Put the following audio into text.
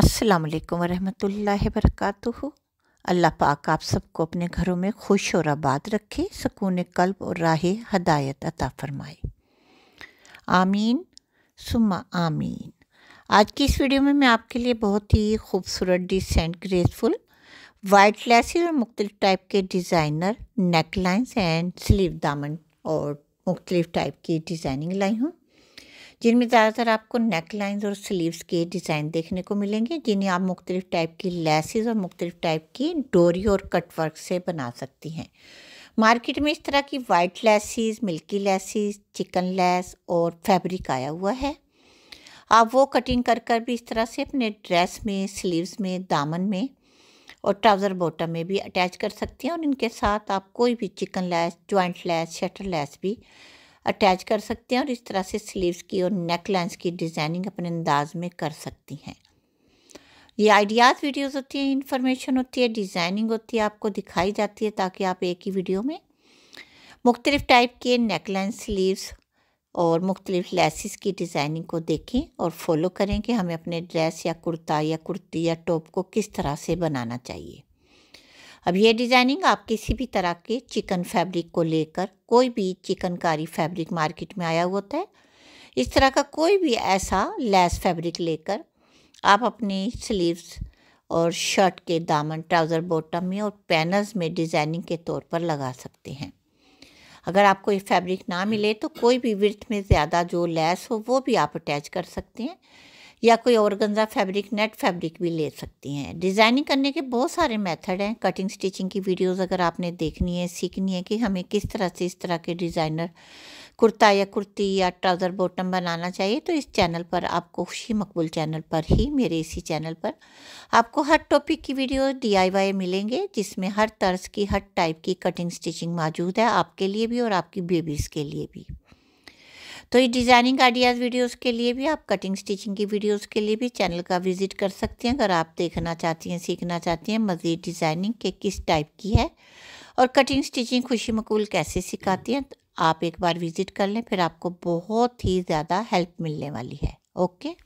अस्सलाम वालेकुम रहमतुल्लाहि अल्लाह पाक आप सबको अपने घरों में खुश और आबाद रखे सकून कल्ब और राह हदायत अता फरमाए आमीन सुमा आमीन आज की इस वीडियो में मैं आपके लिए बहुत ही खूबसूरत डिसेंट ग्रेसफुल वाइट लेसी और मुख्तलिफ टाइप के डिज़ाइनर नेकलाइंस एंड स्लीव दामन और मुख्तलिफ टाइप की डिज़ाइनिंग लाई हूँ जिनमें ज़्यादातर आपको नेक लाइन्स और स्लीव्स के डिज़ाइन देखने को मिलेंगे जिन्हें आप मुख्तलिफ़ टाइप की लेसिस और मुख्तलिफ़ टाइप की डोरी और कटवर्क से बना सकती हैं मार्केट में इस तरह की white laces milky laces chikan lace और फैब्रिक आया हुआ है आप वो कटिंग कर कर भी इस तरह से अपने ड्रेस में स्लीव्स में दामन में और ट्राउज़र बॉटम में भी अटैच कर सकती हैं और इनके साथ आप कोई भी chikan lace joint lace shutter lace भी अटैच कर सकते हैं और इस तरह से स्लीव्स की और नेक लाइन्स की डिज़ाइनिंग अपने अंदाज में कर सकती हैं ये आइडियाज़ वीडियोस होती हैं इन्फॉर्मेशन होती है डिज़ाइनिंग होती है आपको दिखाई जाती है ताकि आप एक ही वीडियो में मुख्तलिफ़ टाइप के नेक लाइन स्लीव्स और मुख्तलिफ लेसिस की डिज़ाइनिंग को देखें और फॉलो करें कि हमें अपने ड्रेस या कुर्ता या कुर्ती या टॉप को किस तरह से बनाना चाहिए अब ये डिज़ाइनिंग आप किसी भी तरह के चिकन फैब्रिक को लेकर कोई भी चिकनकारी फैब्रिक मार्केट में आया होता है इस तरह का कोई भी ऐसा लेस फैब्रिक लेकर आप अपने स्लीव्स और शर्ट के दामन ट्राउज़र बॉटम में और पैनल्स में डिज़ाइनिंग के तौर पर लगा सकते हैं अगर आपको ये फैब्रिक ना मिले तो कोई भी वर्थ में ज़्यादा जो लेस हो वो भी आप अटैच कर सकते हैं या कोई औरगंजा फैब्रिक नेट फैब्रिक भी ले सकती हैं डिज़ाइनिंग करने के बहुत सारे मेथड हैं कटिंग स्टिचिंग की वीडियोस अगर आपने देखनी है सीखनी है कि हमें किस तरह से इस तरह के डिज़ाइनर कुर्ता या कुर्ती या ट्राउज़र बॉटम बनाना चाहिए तो इस चैनल पर आपको खुशी मकबूल चैनल पर ही मेरे इसी चैनल पर आपको हर टॉपिक की वीडियो डी मिलेंगे जिसमें हर तर्ज की हर टाइप की कटिंग स्टिचिंग मौजूद है आपके लिए भी और आपकी बेबीज़ के लिए भी तो ये डिज़ाइनिंग आइडियाज़ वीडियोस के लिए भी आप कटिंग स्टिचिंग की वीडियोस के लिए भी चैनल का विज़िट कर सकते हैं अगर आप देखना चाहती हैं सीखना चाहती हैं मज़ीद डिज़ाइनिंग के किस टाइप की है और कटिंग स्टिचिंग खुशी मकबूल कैसे सिखाती हैं तो आप एक बार विज़िट कर लें फिर आपको बहुत ही ज़्यादा हेल्प मिलने वाली है ओके